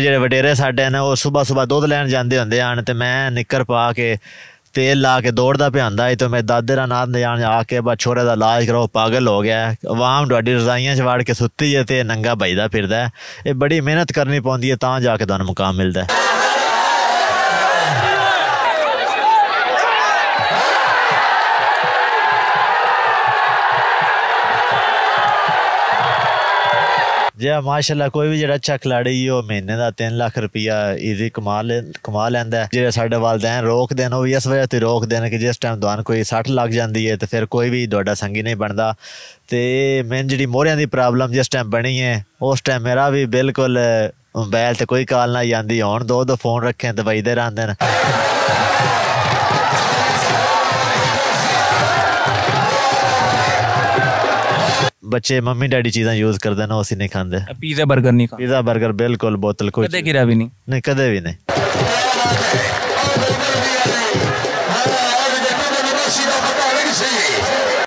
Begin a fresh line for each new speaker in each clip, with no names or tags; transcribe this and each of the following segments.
ਜਿਹੜੇ ਜਿਹੜੇ ਵਡੇਰੇ ਸਾਡੇ ਨੇ ਉਹ ਸਵੇਰ ਸਵੇਰ ਦੁੱਧ ਲੈਣ ਜਾਂਦੇ ਹੁੰਦੇ ਹਨ ਤੇ ਮੈਂ ਨਿੱਕਰ ਪਾ ਕੇ ਤੇਲ ਲਾ ਕੇ ਦੌੜਦਾ ਪਿਆਂਦਾ ਏ ਤੇ ਮੈਂ ਦਾਦੇ ਦਾ ਨਾਂ ਜਾਣ ਆ ਕੇ ਬਾ ਛੋਰੇ ਦਾ ਇਲਾਜ ਕਰੋ ਪਾਗਲ ਹੋ ਗਿਆ ਆਵਾਮ ਤੁਹਾਡੀ ਰਜ਼ਾਈਆਂ 'ਚ ਵੜ ਕੇ ਸੁੱਤੀ ਏ ਤੇ ਨੰਗਾ ਭਜਦਾ ਫਿਰਦਾ ਇਹ ਬੜੀ ਮਿਹਨਤ ਕਰਨੀ ਪਉਂਦੀ ਏ ਤਾਂ ਜਾ ਕੇ ਤੁਹਾਨੂੰ ਮੁਕਾਮ ਮਿਲਦਾ ਜੇ ਮਾਸ਼ਾਅੱਲਾ ਕੋਈ ਵੀ ਜਿਹੜਾ ਅੱਛਾ ਖਿਲਾੜੀ ਉਹ ਮਹੀਨੇ ਦਾ 3 ਲੱਖ ਰੁਪਇਆ ਈਜ਼ੀ ਕਮਾ ਲੈ ਕਮਾ ਲੈਂਦਾ ਜਿਹੜਾ ਸਾਡੇ ਵਾਲਦੈਨ ਰੋਕ ਦੇਣ ਉਹ ਵੀ ਇਸ ਵਜ੍ਹਾ ਤੇ ਰੋਕ ਦੇਣ ਕਿ ਜਿਸ ਟਾਈਮ ਦਵਾਨ ਕੋਈ 60 ਲੱਖ ਜਾਂਦੀ ਹੈ ਤੇ ਫਿਰ ਕੋਈ ਵੀ ਤੁਹਾਡਾ ਸੰਗੀ ਨਹੀਂ ਬਣਦਾ ਤੇ ਮੈਂ ਜਿਹੜੀ ਮੋਹਰਿਆਂ ਦੀ ਪ੍ਰੋਬਲਮ ਜਿਸ ਟਾਈਮ ਬਣੀ ਹੈ ਉਸ ਟਾਈਮ ਮੇਰਾ ਵੀ ਬਿਲਕੁਲ ਮੋਬਾਈਲ ਤੇ ਕੋਈ ਕਾਲ ਨਾ ਜਾਂਦੀ ਹੁਣ ਦੋ ਦੋ ਫੋਨ ਰੱਖੇ ਦਵਾਈ ਦੇ ਰਹਿੰਦੇ ਨੇ बच्चे मम्मी डैडी ਚੀਜ਼ਾਂ यूज कर ਨੇ ਉਹ नहीं खाते पिज्जा बर्गर नहीं पिज्जा बर्गर बिल्कुल बोतल ਬਿਲਕੁਲ कदे गिरा भी नहीं नहीं कदे भी नहीं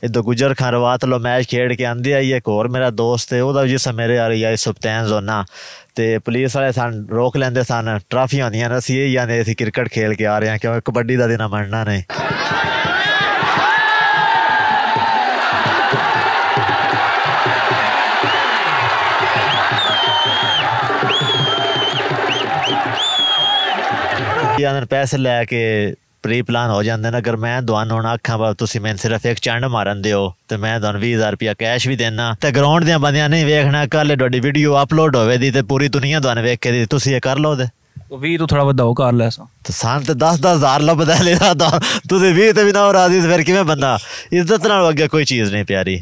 इधर तो गुजर खान रवात लो मैच खेड के आंदी आई एक और मेरा दोस्त है वह जिस मेरे आ रही है सुबतैन जोना तो पुलिस वाले सन रोक लेंदे सन ट्राफिया आदि ने असी यही आने क्रिकेट खेल के आ रहे हैं क्योंकि कबड्डी का दिन मन्नना नहीं ਯਾਰ ਪੈਸੇ ਲੈ ਕੇ ਪ੍ਰੀ ਪਲਾਨ ਹੋ ਜਾਂਦੇ ਨੇ ਅਗਰ ਮੈਂ ਦਵਾਨ ਹੋਣਾ ਅੱਖਾਂ ਪਰ ਤੁਸੀਂ ਮੈਨੂੰ ਸਿਰਫ ਇੱਕ ਚੰਡ ਮਾਰਨ ਦਿਓ ਤੇ ਮੈਂ ਤੁਹਾਨੂੰ 20000 ਰੁਪਿਆ ਕੈਸ਼ ਵੀ ਦੇਣਾ ਤੇ ਗਰਾਊਂਡ ਦੇ ਬੰਦਿਆਂ ਨੇ ਵੇਖਣਾ ਕੱਲ ਤੁਹਾਡੀ ਵੀਡੀਓ ਅਪਲੋਡ ਹੋਵੇਦੀ ਤੇ ਪੂਰੀ ਦੁਨੀਆ ਤੁਹਾਨੂੰ ਵੇਖ ਕੇ ਦੀ ਤੁਸੀਂ ਇਹ ਕਰ ਲਓ ਤੇ ਵੀ ਤੂੰ ਥੋੜਾ ਵਧਾਓ ਕਰ ਲੈ ਸਾ ਤੇ ਸਾਨੂੰ ਤੇ 10 10000 ਲੱਭਦਾ ਲੈਦਾ ਤੁਸੀਂ 20 ਤੇ ਵੀ ਨਾ ਰਾਜ਼ੀ ਫਿਰ ਕਿਵੇਂ ਬੰਦਾ ਇੱਜ਼ਤ ਨਾਲ ਅੱਗੇ ਕੋਈ ਚੀਜ਼ ਨਹੀਂ ਪਿਆਰੀ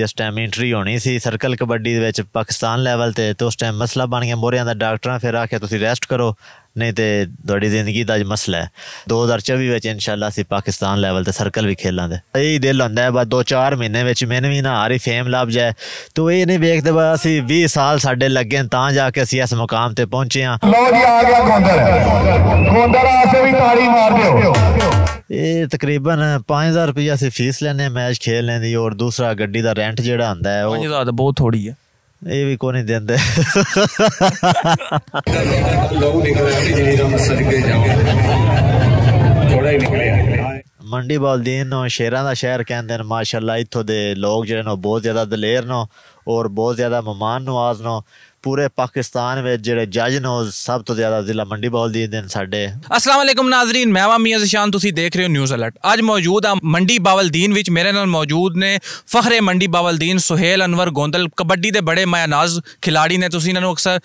ਜਿਸ ਟਾਈਮ ਐਂਟਰੀ ਹੋਣੀ ਸੀ ਸਰਕਲ ਕਬੱਡੀ ਦੇ ਵਿੱਚ ਪਾਕਿਸਤਾਨ ਲੈਵਲ ਤੇ ਤੇ ਉਸ ਟਾਈਮ ਮਸਲਾ ਬਣ ਗਿਆ ਮੋਰਿਆਂ ਦਾ ਡਾਕਟਰਾਂ ਫਿਰ ਆਖਿਆ ਤੁਸੀਂ ਰੈਸਟ ਕਰੋ ਨਹੀਂ ਤੇ ਤੁਹਾਡੀ ਜ਼ਿੰਦਗੀ ਦਾ ਅੱਜ ਮਸਲਾ ਹੈ 2024 ਵਿੱਚ ਇਨਸ਼ਾਅੱਲਾ ਅਸੀਂ ਪਾਕਿਸਤਾਨ ਲੈਵਲ ਤੇ ਸਰਕਲ ਵੀ ਖੇਲਾਂਗੇ ਇਹ ਦਿਲ ਹੁੰਦਾ ਹੈ ਬਸ 2-4 ਮਹੀਨੇ ਵਿੱਚ ਮੈਨੂੰ ਵੀ ਨਾ ਆਰੀ ਫੇਮ ਲੱਭ ਜਾਏ ਤੋ ਇਹ ਨਹੀਂ ਵੇਖਦੇ ਬਸ ਅਸੀਂ 20 ਸਾਲ ਸਾਡੇ ਲੱਗੇ ਤਾਂ ਜਾ ਕੇ ਅਸੀਂ ਇਸ ਮੁਕਾਮ ਤੇ ਪਹੁੰਚੇ ਹਾਂ ਲੋ ਜੀ ਆ ਗਿਆ ਗੋਂਦਰ ਗੋਂਦਰ ਆਸੇ ਵੀ ਤਾੜੀ ਮਾਰ ਦਿਓ ਇਹ ਤਕਰੀਬਨ 5000 ਰੁਪਏ ਅਸੀਂ ਫੀਸ ਲੈਨੇ ਮੈਚ ਖੇਲਣੇ ਦੀ ਔਰ ਦੂਸਰਾ ਗੱਡੀ ਦਾ ਰੈਂਟ ਜਿਹੜਾ ਹੁੰਦਾ ਹੈ ਉਹ 5000 ਤਾਂ ਬਹੁਤ ਥੋੜੀ ਹੈ ਇਹ ਵੀ ਕੋਈ ਨਹੀਂ ਦਿੰਦੇ ਲੋਕ ਦੇਖ ਰਹੇ ਆਪਣੀ ਜਿਹੜੀ ਦਾ ਕੇ ਜਾਓ ਥੋੜਾ ਹੀ ਨਿਕਲਿਆ ਮੰਡੀ ਬਾਲਦੀਨ ਨੂੰ ਸ਼ੇਰਾਂ ਦਾ ਸ਼ਹਿਰ ਕਹਿੰਦੇ ਨੇ ਮਾਸ਼ਾਅੱਲਾ ਇੱਥੋਂ ਦੇ ਲੋਕ ਜਿਹੜੇ ਨੇ ਬਹੁਤ ਜ਼ਿਆਦਾ ਦਲੇਰ ਨੇ और बहुत ज़्यादा मेहमान नवाज नो पूरे पाकिस्तान में जो जज ने सब तो ज्यादा जिला मंडी बोल दिए दिन साढ़े
असलम नाजरीन मैं वा मियाँ जशान तुम देख रहे हो न्यूज़ अलर्ट अज मौजूद हाँ मंडी बावलदीन मेरे न मौजूद ने फखरे मंडी बावलदीन सुहेल अनवर गोंदल कबड्डी के बड़े मायानाज खिलाड़ी ने तुम इन्हों अक्सर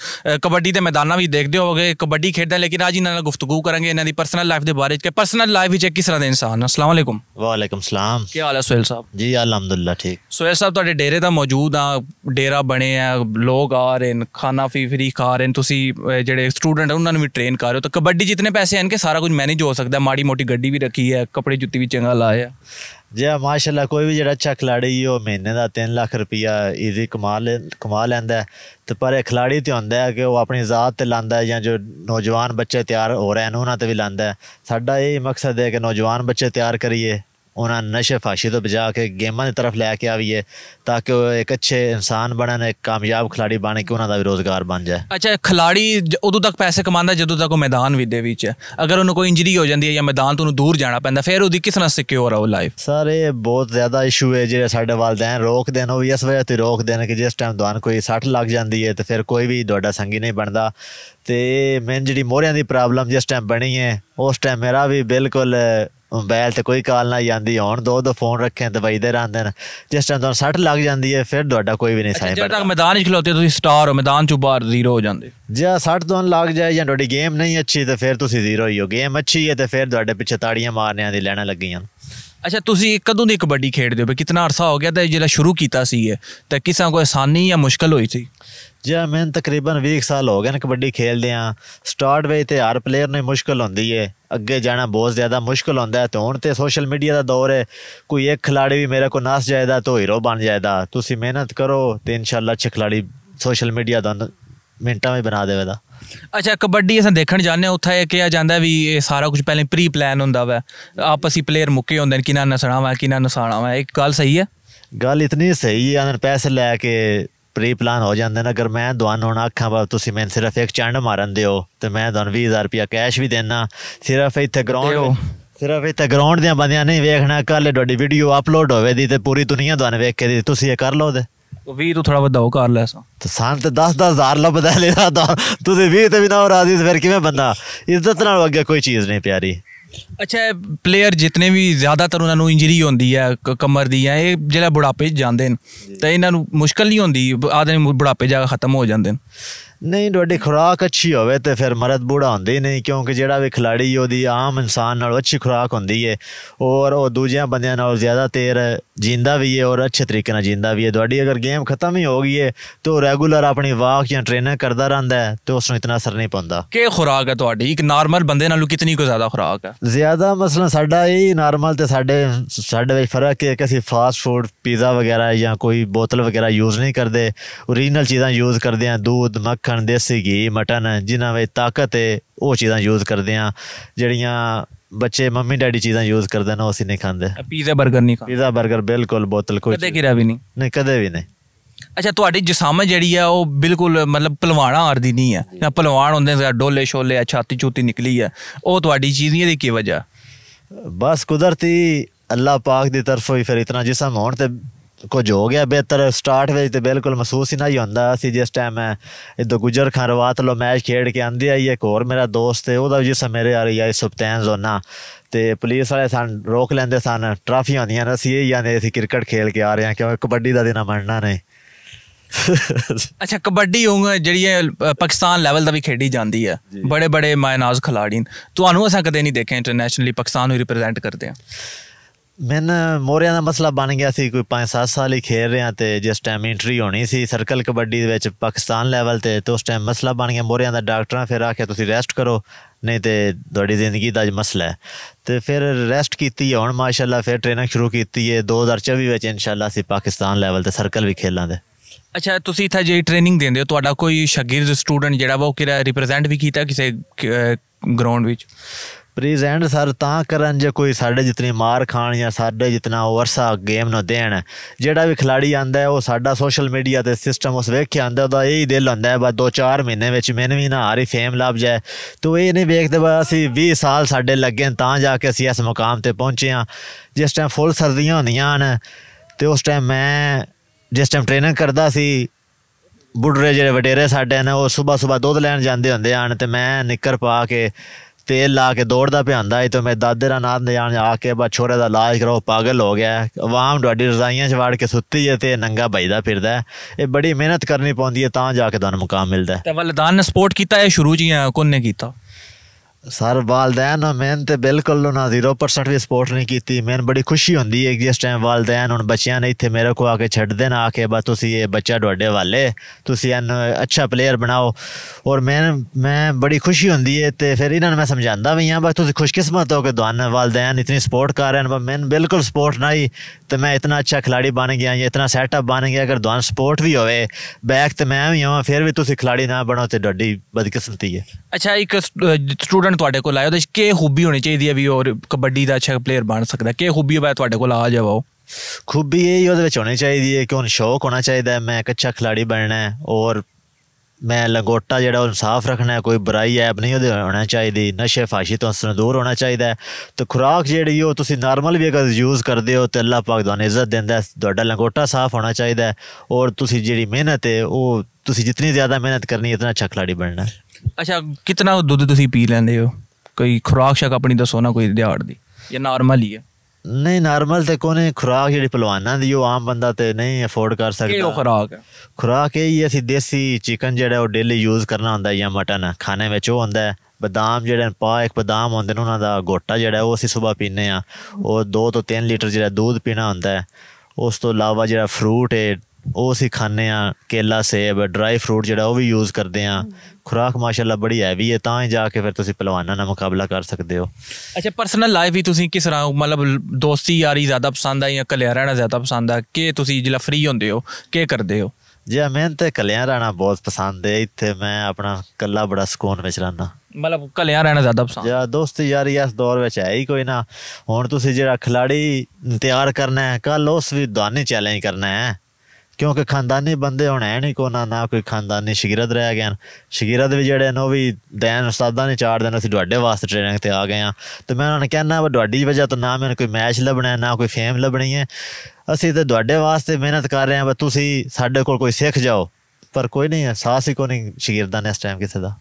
कबड्डी के मैदान भी देखते हो गए कबड्डी खेडा लेकिन अज इन्ह गुफ्तगु करेंगे इन्हों की परसनल लाइफ के बारे परसनल लाइफ एक किस तरह के इंसान असलम
वालेकुम सलाम क्या हाल है सुहेल साहब जी अलहमदुल्ला ठीक
सुहेल साहब तेरे का मौजूद हाँ ਡੇਰਾ ਬਣੇ ਆ ਲੋਕ ਆ ਰਹੇ ਨੇ ਖਾਣਾ ਫੀ ਫਰੀ ਖਾ ਰਹੇ ਨੇ ਤੁਸੀਂ ਜਿਹੜੇ ਸਟੂਡੈਂਟ ਉਹਨਾਂ ਨੂੰ ਵੀ ਟ੍ਰੇਨ ਕਰ ਰਹੇ ਹੋ ਤਾਂ ਕਬੱਡੀ ਜਿੰਨੇ ਪੈਸੇ ਆਣ ਕੇ ਸਾਰਾ ਕੁਝ ਮੈਨੇਜ ਹੋ ਸਕਦਾ ਮਾੜੀ ਮੋਟੀ ਗੱਡੀ ਵੀ ਰੱਖੀ ਹੈ ਕੱਪੜੇ ਜੁੱਤੀ ਵੀ ਚੰਗਾ ਲਾਇਆ
ਜੇ ਮਾਸ਼ਾਅੱਲਾ ਕੋਈ ਵੀ ਜਿਹੜਾ ਅੱਛਾ ਖਿਲਾੜੀ ਉਹ ਮਹੀਨੇ ਦਾ 3 ਲੱਖ ਰੁਪਇਆ ਇਜ਼ੀ ਕਮਾ ਲੈ ਕਮਾ ਲੈਂਦਾ ਤੇ ਪਰ ਇਹ ਖਿਲਾੜੀ ਤੇ ਹੁੰਦਾ ਹੈ ਕਿ ਉਹ ਆਪਣੀ ਜ਼ਾਤ ਤੇ ਲਾਂਦਾ ਹੈ ਜਾਂ ਜੋ ਨੌਜਵਾਨ ਬੱਚੇ ਤਿਆਰ ਹੋ ਰਹੇ ਹਨ ਉਹਨਾਂ ਤੇ ਵੀ ਲਾਂਦਾ ਹੈ ਸਾਡਾ ਇਹ ਮਕਸਦ ਹੈ ਕਿ ਨੌਜਵਾਨ ਬੱਚੇ ਤਿਆਰ ਕਰੀਏ ਉਹਨਾਂ ਨਸ਼ੇ ਫਾਸ਼ੀ ਤੋਂ ਬਚਾ ਕੇ ਗੇਮਾਂ ਦੀ ਤਰਫ ਲੈ ਕੇ ਆਵੀਏ ਤਾਂ ਕਿ ਉਹ ਇੱਕ ਅੱਛੇ ਇਨਸਾਨ ਬਣਨ ਇੱਕ ਕਾਮਯਾਬ ਖਿਡਾਰੀ ਬਣ ਕੇ ਉਹਨਾਂ ਦਾ ਵੀ ਰੋਜ਼ਗਾਰ ਬਣ ਜਾਏ
ਅੱਛਾ ਖਿਡਾਰੀ ਉਦੋਂ ਤੱਕ ਪੈਸੇ ਕਮਾਉਂਦਾ ਜਦੋਂ ਤੱਕ ਉਹ ਮੈਦਾਨ ਵੀ ਦੇ ਵਿੱਚ ਹੈ ਅਗਰ ਉਹਨੂੰ ਕੋਈ ਇੰਜਰੀ ਹੋ ਜਾਂਦੀ ਹੈ ਜਾਂ ਮੈਦਾਨ ਤੋਂ ਉਹਨੂੰ ਦੂਰ ਜਾਣਾ ਪੈਂਦਾ ਫਿਰ ਉਹਦੀ ਕਿਸ ਤਰ੍ਹਾਂ ਸਿਕਿਉਰ ਆ ਉਹ ਲਾਈਫ
ਸਰ ਇਹ ਬਹੁਤ ਜ਼ਿਆਦਾ ਇਸ਼ੂ ਹੈ ਜਿਹੜੇ ਸਾਡੇ ਵਾਲਦੈਨ ਰੋਕ ਦੇਣ ਉਹ ਵੀ ਇਸ ਵਜ੍ਹਾ ਤੇ ਰੋਕ ਦੇਣ ਕਿ ਜਿਸ ਟਾਈਮ ਦਵਾਨ ਕੋਈ 60 ਲੱਗ ਜਾਂਦੀ ਹੈ ਤੇ ਫਿਰ ਕੋਈ ਵੀ ਤੁਹਾਡਾ ਸੰਗੀ ਨਹੀਂ ਬਣਦਾ ਤੇ ਮੈਂ ਜਿਹੜੀ ਮੋਹਰਿਆਂ ਦੀ ਪ੍ਰੋਬਲਮ ਜਿਸ ਟਾਈਮ ਬਣੀ ਹੈ ਉਸ ਟਾਈਮ ਮੇਰਾ ਵੀ ਬਿਲਕੁਲ ਮੋਬਾਈਲ ਤੇ ਕੋਈ ਕਾਲ ਨਾ ਜਾਂਦੀ ਹੁਣ ਦੋ ਦੋ ਫੋਨ ਰੱਖੇ ਤੇ ਵੱਜਦੇ ਰਹਿੰਦੇ ਨੇ ਜਿਸ ਟਾਈਮ ਤੁਹਾਨੂੰ ਸੱਟ ਲੱਗ ਜਾਂਦੀ ਹੈ ਫਿਰ ਤੁਹਾਡਾ ਕੋਈ ਵੀ ਨਹੀਂ ਸਾਈਂ ਜਦੋਂ
ਤੱਕ ਮੈਦਾਨ ਵਿੱਚ ਖਲੋਤੇ ਤੁਸੀਂ ਸਟਾਰ ਹੋ ਮੈਦਾਨ ਚੋਂ ਬਾਹਰ ਜ਼ੀਰੋ ਹੋ ਜਾਂਦੇ
ਜੇ ਸੱਟ ਤੁਹਾਨੂੰ ਲੱਗ ਜਾਏ ਜਾਂ ਤੁਹਾਡੀ ਗੇਮ ਨਹੀਂ ਅੱਛੀ ਤੇ ਫਿਰ ਤੁਸੀਂ ਜ਼ੀਰੋ ਹੀ ਹੋ ਗੇਮ ਅੱਛੀ ਹੈ ਤੇ ਫਿਰ ਤੁਹਾਡੇ ਪਿੱਛੇ ਤਾੜੀਆਂ ਮਾਰਨਿਆਂ ਦੀ ਲੈਣਾ ਲੱਗੀਆਂ
ਅੱਛਾ ਤੁਸੀਂ ਕਦੋਂ ਦੀ ਕਬੱਡੀ ਖੇਡਦੇ ਹੋ ਕਿੰਨਾ ਅਰਸਾ ਹੋ ਗਿਆ ਤੇ ਜਿਹੜਾ ਸ਼ੁਰੂ ਕੀਤਾ ਸੀ ਇਹ ਤਾਂ ਕਿਸਾਂ ਕੋਈ ਆਸਾਨੀ ਜਾਂ ਮੁਸ਼ਕਲ ਹੋਈ ਸੀ
ਜੀ ਮੈਨੂੰ ਤਕਰੀਬਨ 20 ਸਾਲ ਹੋ ਗਏ ਨੇ ਕਬੱਡੀ ਖੇਡਦੇ ਆ ਸਟਾਰਟ ਵੇ ਤੇ ਹਰ ਪਲੇਅਰ ਨੂੰ ਮੁਸ਼ਕਲ ਹੁੰਦੀ ਏ ਅੱਗੇ ਜਾਣਾ ਬਹੁਤ ਜ਼ਿਆਦਾ ਮੁਸ਼ਕਲ ਹੁੰਦਾ ਹੈ ਤੇ ਹੁਣ ਤੇ ਸੋਸ਼ਲ ਮੀਡੀਆ ਦਾ ਦੌਰ ਹੈ ਕੋਈ ਇੱਕ ਖਿਲਾੜੀ ਵੀ ਮੇਰੇ ਕੋ ਨਾਸ ਜਾਏਦਾ ਤਾਂ ਹੀਰੋ ਬਣ ਜਾਏਦਾ ਤੁਸੀਂ ਮਿਹਨਤ ਕਰੋ ਤੇ ਇਨਸ਼ਾਅੱਲਾ ਅੱਛੇ ਖਿਲਾੜੀ ਸੋਸ਼ਲ ਮੀਡੀਆ ਦਾ ਮਿੰਟਾਂ ਵਿੱਚ ਬਣਾ ਦੇਵੇਦਾ
ਅੱਛਾ ਕਬੱਡੀ ਅਸੀਂ ਦੇਖਣ ਜਾਂਦੇ ਹਾਂ ਉੱਥੇ ਇਹ ਕਿਹਾ ਜਾਂਦਾ ਵੀ ਇਹ ਸਾਰਾ ਕੁਝ ਪਹਿਲੇ ਪ੍ਰੀ ਪਲਾਨ ਹੁੰਦਾ ਵਾ ਆਪਸੀ ਪਲੇਅਰ ਮੁੱਕੇ ਹੁੰਦੇ ਨੇ ਕਿਨਾਂ ਨਸਣਾ ਵਾ ਕਿਨਾਂ ਨਸਾਣਾ ਵਾ ਇੱਕ ਗੱਲ ਸਹੀ
ਹੈ ਗੱਲ ਇਤਨੀ ਸਹੀ ਹੈ ਅਨਰ ਪੈਸੇ ਲੈ ਕੇ ਪ੍ਰੀ ਪਲਾਨ ਹੋ ਜਾਂਦੇ ਨੇ ਅਗਰ ਮੈਂ ਦਵਾਨ ਹੋਣਾ ਅੱਖਾਂ ਬਾਬ ਤੁਸੀਂ ਮੈਂ ਸਿਰਫ ਇੱਕ ਚੰਡ ਮਾਰਨ ਦਿਓ ਤੇ ਮੈਂ ਤੁਹਾਨੂੰ 20000 ਰੁਪਿਆ ਕੈਸ਼ ਵੀ ਦੇਣਾ ਸਿਰਫ ਇੱਥੇ ਗਰਾਊਂਡ ਸਿਰਫ ਇੱਥੇ ਗਰਾਊਂਡ ਦੇ ਬੰਦਿਆਂ ਨਹੀਂ ਵੇਖਣਾ ਕੱਲ ਤੁਹਾਡੀ ਵੀਡੀਓ ਅਪਲੋਡ ਹੋਵੇਦੀ ਤੇ ਪੂਰੀ ਦੁਨੀਆ ਤੁਹਾਨੂੰ ਵੇਖ ਕੇ ਤੁਸੀਂ ਇਹ ਕਰ ਤੇ ਉਹ 20 ਤੋਂ ਥੋੜਾ ਵਧਾਓ ਕਰ ਲੈ ਸਾਂ ਤੇ ਸਾਨ ਤੇ 10 10000 ਲਾ ਬਦਲ ਲੈਦਾ ਤਾਂ ਤੁਸੀਂ 20 ਤੇ ਬਿਨਾ ਰਾਜ਼ੀ ਫਿਰ ਕਿਵੇਂ ਬੰਦਾ ਇੱਜ਼ਤ ਨਾਲ ਅੱਗੇ ਕੋਈ ਚੀਜ਼ ਨਹੀਂ ਪਿਆਰੀ
ਅੱਛਾ ਪਲੇਅਰ ਜਿਤਨੇ ਵੀ ਜ਼ਿਆਦਾਤਰ ਉਹਨਾਂ ਨੂੰ ਇੰਜਰੀ ਹੁੰਦੀ ਹੈ ਕਮਰ ਦੀ ਹੈ ਇਹ ਜਿਹੜਾ ਬੁਢਾਪੇ 'ਚ ਜਾਂਦੇ ਨੇ ਤਾਂ ਇਹਨਾਂ ਨੂੰ ਮੁਸ਼ਕਲ ਨਹੀਂ ਹੁੰਦੀ ਆਦਮੀ ਬੁਢਾਪੇ ਜਾ ਖਤਮ ਹੋ ਜਾਂਦੇ ਨੇ
ਨਹੀਂ ਤੁਹਾਡੀ ਖੁਰਾਕ ਅੱਛੀ ਹੋਵੇ ਤੇ ਫਿਰ ਮਰਦ ਬੂੜਾ ਹੁੰਦੀ ਨਹੀਂ ਕਿਉਂਕਿ ਜਿਹੜਾ ਵੀ ਖਿਲਾੜੀ ਉਹਦੀ ਆਮ ਇਨਸਾਨ ਨਾਲੋਂ ਅੱਛੀ ਖੁਰਾਕ ਹੁੰਦੀ ਹੈ ਔਰ ਉਹ ਦੂਜਿਆਂ ਬੰਦਿਆਂ ਨਾਲੋਂ ਜ਼ਿਆਦਾ ਤੇਰ ਜਿੰਦਾ ਵੀ ਹੈ ਔਰ ਅੱਛੇ ਤਰੀਕੇ ਨਾਲ ਜਿੰਦਾ ਵੀ ਹੈ ਤੁਹਾਡੀ ਅਗਰ ਗੇਮ ਖਤਮ ਹੀ ਹੋ ਗਈ ਹੈ ਤੇ ਰੈਗੂਲਰ ਆਪਣੀ ਵਾਕ ਜਾਂ ਟ੍ਰੇਨਿੰਗ ਕਰਦਾ ਰਹਿੰਦਾ ਹੈ ਤੇ ਉਸ ਨੂੰ ਇਤਨਾ ਅਸਰ ਨਹੀਂ ਪੈਂਦਾ
ਕੀ ਖੁਰਾਕ ਹੈ ਤੁਹਾਡੀ ਇੱਕ ਨਾਰਮਲ ਬੰਦੇ ਨਾਲੋਂ ਕਿੰਨੀ ਕੋ ਜ਼ਿਆਦਾ ਖੁਰਾਕ ਹੈ
ਜ਼ਿਆਦਾ ਮਸਲਾ ਸਾਡਾ ਇਹ ਨਾਰਮਲ ਤੇ ਸਾਡੇ ਸਾਡੇ ਵਿੱਚ ਫਰਕ ਹੈ ਕਿ ਅਸੀਂ ਫਾਸਟ ਫੂਡ ਪੀਜ਼ਾ ਵਗੈਰਾ ਜਾਂ ਕੋਈ ਬੋਤਲ ਵਗੈਰਾ ਯੂਜ਼ ਨਹੀਂ ਕਰਦੇ ਓਰੀਜਨਲ ਚੀਜ਼ਾਂ ਯੂਜ਼ ਕਰਦੇ ਆ ਦੁੱਧ ਮੱਖਣ ਮੱਖਣ ਦੇਸੀ ਘੀ ਮਟਨ ਜਿਨ੍ਹਾਂ ਵਿੱਚ ਤਾਕਤ ਹੈ ਉਹ ਚੀਜ਼ਾਂ ਯੂਜ਼ ਕਰਦੇ ਆ ਜਿਹੜੀਆਂ ਬੱਚੇ ਮੰਮੀ ਡੈਡੀ ਚੀਜ਼ਾਂ ਯੂਜ਼ ਕਰਦੇ ਨੇ ਉਹ ਅਸੀਂ ਨਹੀਂ ਖਾਂਦੇ ਪੀਜ਼ਾ 버ਗਰ ਨਹੀਂ ਖਾਂਦੇ ਪੀਜ਼ਾ 버ਗਰ ਬਿਲਕੁਲ ਬੋਤਲ ਕੋਈ ਕਦੇ ਕਿਰਾ ਵੀ ਨਹੀਂ ਨਹੀਂ ਕਦੇ ਵੀ ਨਹੀਂ
ਅੱਛਾ ਤੁਹਾਡੀ ਜਿਸਮ ਜਿਹੜੀ ਆ ਉਹ ਬਿਲਕੁਲ ਮਤਲਬ ਪਲਵਾਣਾ ਆਰਦੀ ਨਹੀਂ ਆ ਜਾਂ ਪਲਵਾਨ ਹੁੰਦੇ ਨੇ ਡੋਲੇ ਛੋਲੇ ਆ ਛਾਤੀ ਚੂਤੀ ਨਿਕਲੀ ਆ ਉਹ ਤੁਹਾਡੀ ਚੀਜ਼ ਨਹੀਂ ਦੀ ਕੀ ਵਜ੍ਹਾ
ਬਸ ਕੁਦਰਤੀ ਅੱਲਾਹ ਪਾਕ ਦੀ ਤਰਫੋਂ ਹੀ ਫਿਰ ਇਤਨਾ ਜਿਸਮ ਹੋਣ ਤੇ ਕੁਝ ਹੋ ਗਿਆ ਬਿਹਤਰ ਸਟਾਰਟ ਵਿੱਚ ਤੇ ਬਿਲਕੁਲ ਮਹਿਸੂਸ ਹੀ ਨਹੀਂ ਹੁੰਦਾ ਅਸੀਂ ਜਿਸ ਟਾਈਮ ਇਦੋਂ ਗੁਜਰ ਖਾਨ ਰਵਾਤਲੋ ਮੈਚ ਖੇਡ ਕੇ ਆਂਦੇ ਆਈ ਇੱਕ ਹੋਰ ਮੇਰਾ ਦੋਸਤ ਹੈ ਉਹਦਾ ਜਿਸ ਮੇਰੇ ਆ ਰਹੀ ਹੈ ਸੁਪਤੈਨ ਜ਼ੋਨਾ ਤੇ ਪੁਲਿਸ ਵਾਲੇ ਸਾਨੂੰ ਰੋਕ ਲੈਂਦੇ ਸਨ ਟਰਾਫੀਆਂ ਹੁੰਦੀਆਂ ਨੇ ਅਸੀਂ ਇਹ ਜਾਂਦੇ ਅਸੀਂ ਕ੍ਰਿਕਟ ਖੇਲ ਕੇ ਆ ਰਹੇ ਹਾਂ ਕਿਉਂਕਿ ਕਬੱਡੀ ਦਾ ਦਿਨ ਮੰਨਣਾ ਨਹੀਂ
ਅੱਛਾ ਕਬੱਡੀ ਉਹ ਜਿਹੜੀ ਹੈ ਪਾਕਿਸਤਾਨ ਲੈਵਲ ਦਾ ਵੀ ਖੇਡੀ ਜਾਂਦੀ ਹੈ ਬੜੇ ਬੜੇ ਮਾਇਨਾਜ਼ ਖਿਲਾੜੀ ਤੁਹਾਨੂੰ ਅਸਾਂ ਕਦੇ ਨਹੀਂ ਦੇਖੇ ਇੰਟਰਨੈਸ਼ਨਲੀ ਪਾਕਿਸਤਾਨ ਨੂੰ ਰਿਪਰੈਜ਼ੈਂਟ ਕਰਦੇ ਆ
ਮੈਂ ਮੋਰਿਆਂ ਦਾ ਮਸਲਾ ਬਣ ਗਿਆ ਸੀ ਕੋਈ 5-7 ਸਾਲ ਹੀ ਖੇਡ ਰਿਆਂ ਤੇ ਜਿਸ ਟਾਈਮ ਐਂਟਰੀ ਹੋਣੀ ਸੀ ਸਰਕਲ ਕਬੱਡੀ ਦੇ ਵਿੱਚ ਪਾਕਿਸਤਾਨ ਲੈਵਲ ਤੇ ਤੇ ਉਸ ਟਾਈਮ ਮਸਲਾ ਬਣ ਗਿਆ ਮੋਰਿਆਂ ਦਾ ਡਾਕਟਰਾਂ ਫਿਰ ਆਖਿਆ ਤੁਸੀਂ ਰੈਸਟ ਕਰੋ ਨਹੀਂ ਤੇ ਤੁਹਾਡੀ ਜ਼ਿੰਦਗੀ ਦਾ ਮਸਲਾ ਹੈ ਤੇ ਫਿਰ ਰੈਸਟ ਕੀਤੀ ਹੁਣ ਮਾਸ਼ਾਅੱਲਾ ਫਿਰ ਟ੍ਰੇਨਿੰਗ ਸ਼ੁਰੂ ਕੀਤੀ ਹੈ 2024 ਵਿੱਚ ਇਨਸ਼ਾਅੱਲਾ ਸੀ ਪਾਕਿਸਤਾਨ ਲੈਵਲ ਤੇ ਸਰਕਲ ਵੀ ਖੇਲਾਂਗੇ
ਅੱਛਾ ਤੁਸੀਂ ਇੱਥੇ ਜੇ ਟ੍ਰੇਨਿੰਗ ਦਿੰਦੇ ਹੋ ਤੁਹਾਡਾ ਕੋਈ ਸ਼ਾਗਿਰਦ ਸਟੂਡੈਂਟ ਜਿਹੜਾ ਵਾ ਉਹ ਕਿਹੜਾ ਰਿਪਰੈਜ਼ੈਂਟ ਵੀ ਕੀਤਾ ਕਿਸੇ ਗਰਾਊਂਡ ਵਿੱਚ
ਪ੍ਰੈਜ਼ੈਂਟ ਸਰ ਤਾਂ ਕਰਨ ਜੇ ਕੋਈ ਸਾਡੇ ਜਿਤਨੀ ਮਾਰ ਖਾਣ ਜਾਂ ਸਾਡੇ ਜਿਤਨਾ ਵਰਸਾ ਗੇਮ ਨੂੰ ਦੇਣ ਜਿਹੜਾ ਵੀ ਖਿਲਾੜੀ ਆਂਦਾ ਉਹ ਸਾਡਾ ਸੋਸ਼ਲ ਮੀਡੀਆ ਤੇ ਸਿਸਟਮ ਉਸ ਵੇਖ ਕੇ ਆਂਦਾ ਉਹਦਾ ਇਹੀ ਦਿਲ ਹੁੰਦਾ ਹੈ ਬਸ 2-4 ਮਹੀਨੇ ਵਿੱਚ ਮੈਨੂੰ ਵੀ ਨਾ ਹਾਰੀ ਫੇਮ ਲੱਭ ਜਾਏ ਤੋ ਇਹ ਨਹੀਂ ਵੇਖਦੇ ਬਸ ਅਸੀਂ 20 ਸਾਲ ਸਾਡੇ ਲੱਗੇ ਤਾਂ ਜਾ ਕੇ ਅਸੀਂ ਇਸ ਮੁਕਾਮ ਤੇ ਪਹੁੰਚੇ ਆ ਜਿਸ ਟਾਈਮ ਫੁੱਲ ਸਰਦੀਆਂ ਹੁੰਦੀਆਂ ਹਨ ਤੇ ਉਸ ਟਾਈਮ ਮੈਂ ਜਿਸ ਟਾਈਮ ਟ੍ਰੇਨਿੰਗ ਕਰਦਾ ਸੀ ਬੁੱਢੇ ਜਿਹੜੇ ਵਡੇਰੇ ਸਾਡੇ ਨੇ ਉਹ ਸਵੇਰ ਸਵੇਰ ਦੁੱਧ ਲੈਣ ਜਾਂਦੇ ਹੁੰਦੇ ਆਣ ਤੇ ਮੈਂ ਨਿੱਕਰ ਪਾ ਕੇ तेल ला के दौड़ता पाँदा तो मैं दादे का नाथ जान आके बस छोरे का इलाज करो पागल हो गया आवाम डी रजाइया चवाड़ के सुती है तो नंगा बजता फिर ये बड़ी मेहनत करनी पौधी है ता जाके मुकाम मिलता
है मतलब दान ने सपोर्ट किया शुरू जी कुन ने किया
ਸਰ ਵਾਲਦੈਨ ਮੈਂ ਤੇ ਬਿਲਕੁਲ ਨਾ 0% ਵੀ ਸਪੋਰਟ ਨਹੀਂ ਕੀਤੀ ਮੈਨੂੰ ਬੜੀ ਖੁਸ਼ੀ ਹੁੰਦੀ ਹੈ ਕਿ ਇਸ ਟਾਈਮ ਵਾਲਦੈਨ ਹੁਣ ਬੱਚਿਆਂ ਨੇ ਇੱਥੇ ਮੇਰੇ ਕੋ ਆ ਕੇ ਛੱਡ ਦੇਣ ਆ ਕੇ ਬਾ ਤੁਸੀਂ ਇਹ ਬੱਚਾ ਤੁਹਾਡੇ ਵਾਲੇ ਤੁਸੀਂ ਇਹਨੂੰ ਅੱਛਾ ਪਲੇਅਰ ਬਣਾਓ ਔਰ ਮੈਂ ਮੈਂ ਬੜੀ ਖੁਸ਼ੀ ਹੁੰਦੀ ਹੈ ਤੇ ਫਿਰ ਇਹਨਾਂ ਨੂੰ ਮੈਂ ਸਮਝਾਉਂਦਾ ਵੀ ਹਾਂ ਬਸ ਤੁਸੀਂ ਖੁਸ਼ਕਿਸਮਤ ਹੋ ਕਿ ਤੁਹਾਨੂੰ ਵਾਲਦੈਨ ਇਤਨੀ ਸਪੋਰਟ ਕਰ ਰਹੇ ਹਨ ਪਰ ਮੈਨੂੰ ਬਿਲਕੁਲ ਸਪੋਰਟ ਨਹੀਂ ਤੇ ਮੈਂ ਇਤਨਾ ਅੱਛਾ ਖਿਲਾੜੀ ਬਣ ਗਿਆ ਜਾਂ ਇਤਨਾ ਸੈਟਅਪ ਬਣ ਗਿਆ ਅਗਰ ਤੁਹਾਨੂੰ ਸਪੋਰਟ ਵੀ ਹੋਵੇ ਬੈਕ ਤੇ ਮੈਂ ਵੀ ਹਾਂ ਫਿਰ ਵੀ ਤੁਸੀਂ ਖਿਲਾੜੀ ਨਾ ਬਣੋ ਤੇ ਡੱਡੀ ਬਦਕਿਸਮਤੀ ਹੈ
ਅੱਛਾ ਇੱਕ ਸਟੂਡੈਂਟ ਟੈਲੈਂਟ ਤੁਹਾਡੇ ਕੋਲ ਆਇਆ ਉਹਦੇ ਵਿੱਚ ਕੀ ਹੌਬੀ ਹੋਣੀ ਚਾਹੀਦੀ ਹੈ ਵੀ ਹੋਰ ਕਬੱਡੀ ਦਾ ਅੱਛਾ ਪਲੇਅਰ ਬਣ ਸਕਦਾ ਕੀ ਹੌਬੀ ਹੋਵੇ ਤੁਹਾਡੇ ਕੋਲ ਆ ਜਾਵੋ
ਖੂਬੀ ਇਹ ਉਹਦੇ ਵਿੱਚ ਹੋਣੀ ਚਾਹੀਦੀ ਹੈ ਕਿ ਉਹਨੂੰ ਸ਼ੌਕ ਹੋਣਾ ਚਾਹੀਦਾ ਹੈ ਮੈਂ ਇੱਕ ਅੱਛਾ ਖਿਡਾਰੀ ਬਣਨਾ ਹੈ ਔਰ ਮੈਂ ਲੰਗੋਟਾ ਜਿਹੜਾ ਉਹ ਸਾਫ਼ ਰੱਖਣਾ ਕੋਈ ਬੁਰਾਈ ਐਬ ਨਹੀਂ ਉਹਦੇ ਹੋਣਾ ਚਾਹੀਦੀ ਨਸ਼ੇ ਫਾਸ਼ੀ ਤੋਂ ਸਾਨੂੰ ਦੂਰ ਹੋਣਾ ਚਾਹੀਦਾ ਹੈ ਤੇ ਖੁਰਾਕ ਜਿਹੜੀ ਉਹ ਤੁਸੀਂ ਨਾਰਮਲ ਵੀ ਅਗਰ ਯੂਜ਼ ਕਰਦੇ ਹੋ ਤੇ ਅੱਲਾਹ ਪਾਕ ਤੁਹਾਨੂੰ ਇੱਜ਼ਤ ਦਿੰਦਾ ਤੁਹਾਡਾ ਲੰਗੋਟਾ ਸਾਫ਼ ਹੋਣਾ ਚਾਹੀਦਾ ਹੈ ਔਰ ਤੁਸੀਂ ਜਿਹੜੀ ਮਿਹਨਤ ਹੈ ਉਹ ਤੁਸੀਂ ਜਿੰਨੀ ਜ਼ਿਆਦਾ ਮਿਹਨਤ ਕਰਨੀ ਇਤਨਾ ਅੱਛਾ ਖਿਡਾਰੀ ਬਣਨਾ ਅੱਛਾ
ਕਿੰਨਾ ਦੁੱਧ ਤੁਸੀਂ ਪੀ ਲੈਂਦੇ ਹੋ ਕੋਈ ਖੁਰਾਕ ਸ਼ਕ ਆਪਣੀ
ਦੱਸੋ ਨਾ ਕੋਈ ਦਿਹਾੜ ਦੀ ਜਾਂ ਨਾਰਮਲ ਹੀ ਹੈ ਨਹੀਂ ਨਾਰਮਲ ਤੇ ਕੋਨੇ ਖੁਰਾਕ ਜਿਹੜੀ ਪਹਿਲਵਾਨਾਂ ਦੀ ਉਹ ਆਮ ਬੰਦਾ ਤੇ ਨਹੀਂ ਅਫੋਰਡ ਕਰ ਸਕਦਾ ਕਿਹੜੀ ਖੁਰਾਕ ਹੈ ਖੁਰਾਕ ਇਹ ਹੀ ਅਸੀਂ ਦੇਸੀ ਚਿਕਨ ਜਿਹੜਾ ਉਹ ਡੇਲੀ ਯੂਜ਼ ਕਰਨਾ ਹੁੰਦਾ ਜਾਂ ਮਟਨ ਖਾਣੇ ਵਿੱਚ ਉਹ ਹੁੰਦਾ ਹੈ ਬਦਾਮ ਜਿਹੜੇ ਪਾਇਕ ਬਦਾਮ ਹੁੰਦੇ ਨੇ ਉਹਨਾਂ ਦਾ ਗੋਟਾ ਜਿਹੜਾ ਉਹ ਅਸੀਂ ਸਵੇਰ ਪੀਨੇ ਆ ਉਹ 2 ਤੋਂ 3 ਲੀਟਰ ਜਿਹੜਾ ਦੁੱਧ ਪੀਣਾ ਹੁੰਦਾ ਹੈ ਉਸ ਤੋਂ ਇਲਾਵਾ ਜਿਹੜਾ ਫਰੂਟ ਹੈ ਉਹ ਅਸੀਂ ਖਾਂਦੇ ਆ ਕੇਲਾ ਸੇਬ ਡਰਾਈ ਫਰੂਟ ਜਿਹੜਾ ਉਹ ਵੀ ਯੂਜ਼ ਕਰਦੇ ਆ ਖੁਰਾਕ ਮਾਸ਼ਾਅੱਲਾ ਬੜੀ ਹੈਵੀ ਹੈ ਤਾਂ ਹੀ ਜਾ ਕੇ ਫਿਰ ਤੁਸੀਂ ਪਹਿਲਵਾਨਾਂ ਨਾਲ ਮੁਕਾਬਲਾ ਕਰ ਸਕਦੇ ਹੋ
ਅੱਛਾ ਪਰਸਨਲ ਲਾਈਫ ਵੀ ਤੁਸੀਂ ਕਿਸ ਤਰ੍ਹਾਂ ਮਤਲਬ ਦੋਸਤੀ ਯਾਰੀ ਜ਼ਿਆਦਾ ਪਸੰਦ ਆ ਜਾਂ ਕੱਲਿਆ ਰਹਿਣਾ ਜ਼ਿਆਦਾ ਪਸੰਦ
ਆ ਕਿ ਤੁਸੀਂ ਜਿਹੜਾ ਫ੍ਰੀ ਹੁੰਦੇ ਹੋ ਕੀ ਕਰਦੇ ਹੋ ਜੀ ਮੈਨੂੰ ਤੇ ਕੱਲਿਆ ਰਹਿਣਾ ਬਹੁਤ ਪਸੰਦ ਹੈ ਇੱਥੇ ਮੈਂ ਆਪਣਾ ਕੱਲਾ ਬੜਾ ਸਕੂਨ ਵਿੱਚ ਰਹਿਣਾ ਮਤਲਬ ਕੱਲਿਆ ਰਹਿਣਾ ਜ਼ਿਆਦਾ ਪਸੰਦ ਯਾ ਦੋਸਤ ਯਾਰ ਇਸ ਦੌਰ ਵਿੱਚ ਹੈ ਹੀ ਕੋਈ ਨਾ ਹੁਣ ਤੁਸੀਂ ਜਿਹੜਾ ਖਿਲਾੜੀ ਤਿਆਰ ਕਰਨਾ ਹੈ ਕੱਲ ਉਸ ਵੀ ਦਾਨੇ ਚੈਲੰਜ ਕਰਨਾ ਹੈ ਕਿਉਂਕਿ ਖਾਨਦਾਨੀ ਬੰਦੇ ਹੁਣ ਐ ਨਹੀਂ ਕੋਨਾ ਨਾ ਕੋਈ ਖਾਨਦਾਨੀ ਸ਼ਗਿਰਦ ਰਹਿ ਗਏ ਹਨ ਵੀ ਜਿਹੜੇ ਨੇ ਉਹ ਵੀ ਦੈਨ ਉਸਤਾਦਾਂ ਨੇ ਚਾਰ ਦਿਨ ਅਸੀਂ ਤੁਹਾਡੇ ਵਾਸਤੇ ਟ੍ਰੇਨਿੰਗ ਤੇ ਆ ਗਏ ਆ ਤੇ ਮੈਂ ਉਹਨਾਂ ਨੂੰ ਕਹਿਣਾ ਵਾ ਤੁਹਾਡੀ ਵਜ੍ਹਾ ਤੋਂ ਨਾ ਮੈਨੂੰ ਕੋਈ ਮੈਚ ਲੱਭਣਾ ਨਾ ਕੋਈ ਫੇਮ ਲੱਭਣੀ ਹੈ ਅਸੀਂ ਤੇ ਤੁਹਾਡੇ ਵਾਸਤੇ ਮਿਹਨਤ ਕਰ ਰਹੇ ਆ ਵਾ ਤੁਸੀਂ ਸਾਡੇ ਕੋਲ ਕੋਈ ਸਿੱਖ ਜਾਓ ਪਰ ਕੋਈ ਨਹੀਂ ਹੈ ਸਾਹ ਸੀ ਕੋ ਨਹੀਂ ਸ਼ਗਿਰਦ ਦਾ ਇਸ ਟਾਈਮ ਕਿਸੇ ਦਾ